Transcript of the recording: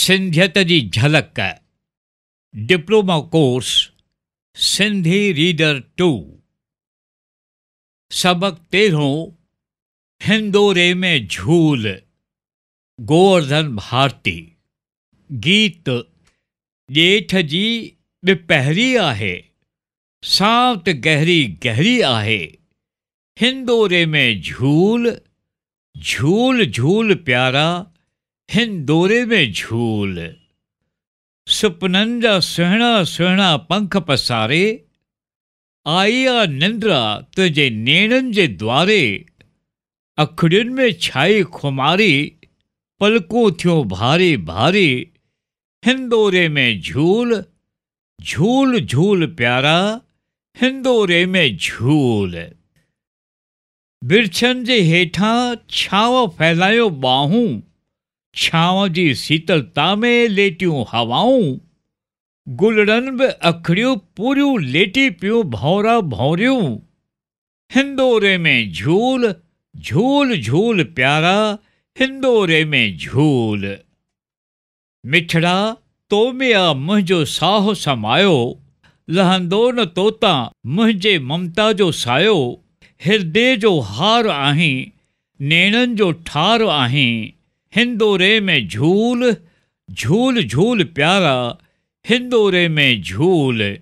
सिंधियत जी झलक diploma course Sindhi reader two सबक तेरहों हिंदोरे में झूल गोवर्धन भारती गीत जेठ जी बिपहरी आहे सांत गहरी गहरी आहे हिंदोरे में झूल झूल झूल प्यारा हिंदोरे में झूल जा सुहणा सुहणा पंख पसारे आई आ निंद्रा तुझे नेणन जे द्वारे अखियुनि में छाई खुमारी पलकों थियो भारी भारी हिंदोरे में झूल झूल झूल प्यारा हिंदोरे में झूल बिरछन जे हेठा छाव फैलायो बाहूं छांव जी शीतलता में लेटियूं हवाऊं गुलड़नि बि अखड़ियूं पूरियूं लेटी पियूं भौरा भौरियूं हिंदोरे में झूल झूल झूल प्यारा हिंदोरे में झूल मिठड़ा तोमे आ मुंहिंजो साहु समायो लहंदो न तोता मुंहिंजे ममता जो सायो हिर्दे जो हार आहीं नेणनि जो ठार आहीं हिंदोरे में झूल झूल झूल प्यारा हिंदोरे में झूल